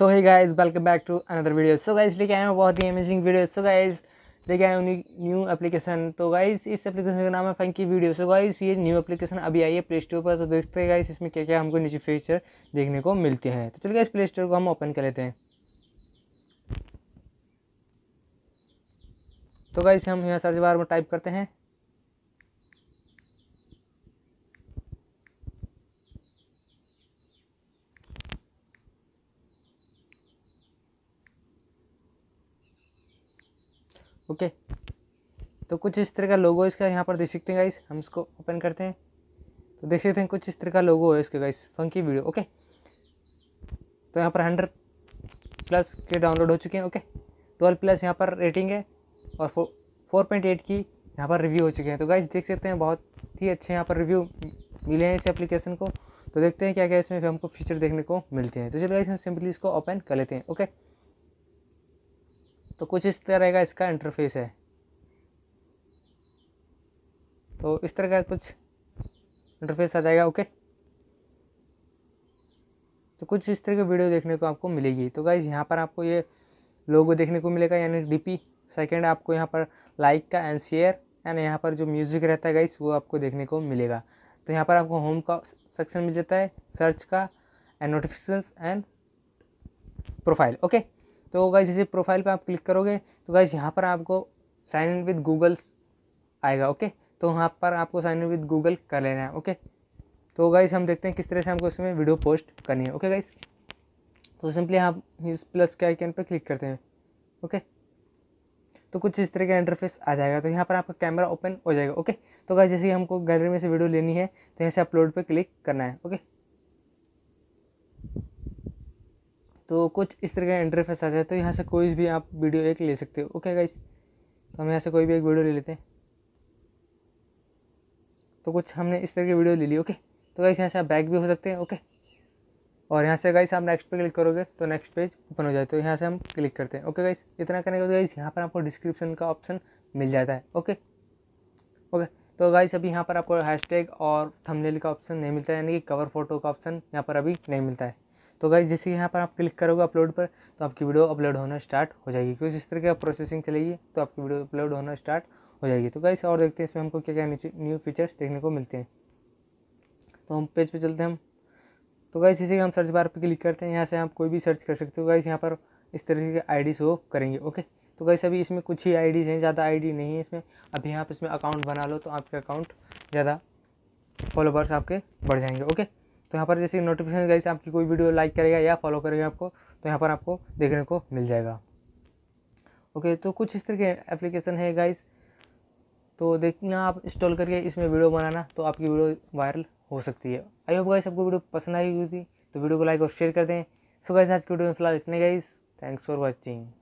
so hi guys welcome back to another video so guys लेके आए हैं बहुत ही अमेजिंग वीडियो सो गाइज लेके आए उन्हीं न्यू एप्लीकेशन तो गाइज इस एप्लीकेशन का नाम है फंकी वीडियो सो गाइज ये न्यू एप्लीकेशन अभी आई है प्ले स्टोर पर तो देखते हैं गाइज इसमें क्या क्या हमको नीचे फीचर देखने को मिलते हैं तो चलिए इस प्ले स्टोर को हम ओपन कर लेते हैं तो गाइज हम यहाँ सर्च बार में टाइप करते हैं ओके तो कुछ इस तरह का लोगो इसका यहाँ पर देख सकते हैं गाइस हम इसको ओपन करते हैं तो देख सकते हैं कुछ इस तरह का लोगो है इसका गाइस फंकी वीडियो ओके तो यहाँ पर हंड्रेड प्लस के डाउनलोड हो चुके हैं ओके ट्वेल्व प्लस यहाँ पर रेटिंग है और फो फोर पॉइंट एट की यहाँ पर रिव्यू हो चुके हैं तो गाइस देख सकते हैं बहुत ही अच्छे यहाँ पर रिव्यू मिले हैं इस एप्लीकेशन को तो देखते हैं क्या क्या इसमें हमको फीचर देखने को मिलते हैं तो चलिए गाइस हम सिंपली इसको ओपन कर लेते हैं ओके तो कुछ इस तरह का इसका इंटरफेस है तो इस तरह का कुछ इंटरफेस आ जाएगा ओके तो कुछ इस तरह की वीडियो देखने को आपको मिलेगी तो गाइज यहाँ पर आपको ये लोगो देखने को मिलेगा यानी डीपी सेकंड आपको यहाँ पर लाइक का एंड शेयर एंड यहाँ पर जो म्यूज़िक रहता है गाइस वो आपको देखने को मिलेगा तो यहाँ पर आपको होम का सेक्शन मिल जाता है सर्च का and notification and profile okay तो गाइस जैसे प्रोफाइल पे आप क्लिक करोगे तो गाइज यहाँ पर आपको साइन इन विद गूगल आएगा ओके तो वहाँ पर आपको साइन इन विद गूगल कर लेना है ओके तो गाइज हम देखते हैं किस तरह से हमको इसमें वीडियो पोस्ट करनी है ओके गाइज तो सिंपली आप इस प्लस के आइकन पर क्लिक करते हैं ओके तो कुछ इस तरह का इंटरफेस आ जाएगा तो यहाँ पर आपका कैमरा ओपन हो जाएगा ओके तो गाइस जैसे हमको गैलरी में से वीडियो लेनी है तो यहाँ से अपलोड पर क्लिक करना है ओके तो कुछ इस तरह का इंटरफेस आ जाए तो यहाँ से कोई भी आप वीडियो एक ले सकते हो ओके गाइस तो हम यहाँ से कोई भी एक वीडियो ले लेते हैं तो कुछ हमने इस तरह की वीडियो ले ली ओके तो गाइस यहाँ से आप बैक भी हो सकते हैं ओके और यहाँ से गाइस आप नेक्स्ट पे क्लिक करोगे तो नेक्स्ट पेज ओपन हो जाए तो यहाँ से हम क्लिक करते हैं ओके गाइस इतना करने के बाद गाइस यहाँ पर आपको डिस्क्रिप्शन का ऑप्शन मिल जाता है ओके ओके तो गाइस अभी यहाँ पर आपको हैशटैग और थंबनेल का ऑप्शन नहीं मिलता है यानी कि कवर फोटो का ऑप्शन यहाँ पर अभी नहीं मिलता है तो गाइज जैसे यहाँ पर आप क्लिक करोगे अपलोड पर तो आपकी वीडियो अपलोड होना स्टार्ट हो जाएगी क्योंकि इस तरह की प्रोसेसिंग चलेगी तो आपकी वीडियो अपलोड होना स्टार्ट हो जाएगी तो गाइस और देखते हैं इसमें हमको क्या क्या न्यू फीचर्स देखने को मिलते हैं तो हम पेज पे चलते हैं हम तो गाइस जैसे कि हम सर्च बार पे क्लिक करते हैं यहाँ से आप कोई भी सर्च कर सकते हो गाइस यहाँ पर इस तरीके के आई शो करेंगे ओके तो गाइस अभी इसमें कुछ ही आईडीज़ हैं ज़्यादा आईडी नहीं है इसमें अभी आप इसमें अकाउंट बना लो तो आपके अकाउंट ज़्यादा फॉलोवर्स आपके बढ़ जाएंगे ओके तो यहाँ पर जैसे नोटिफिकेशन गाइस आपकी कोई वीडियो लाइक करेगा या फॉलो करेगा आपको तो यहाँ पर आपको देखने को मिल जाएगा ओके तो कुछ इस तरह के एप्लीकेशन है गाइस तो देखना आप इंस्टॉल करके इसमें वीडियो बनाना तो आपकी वीडियो वायरल हो सकती है आई होप गाइस आपको वीडियो पसंद आई हुई थी तो वीडियो को लाइक और शेयर कर दें सो गाइस आज की वीडियो में फिलहाल इतने गाइस थैंक्स फॉर वॉचिंग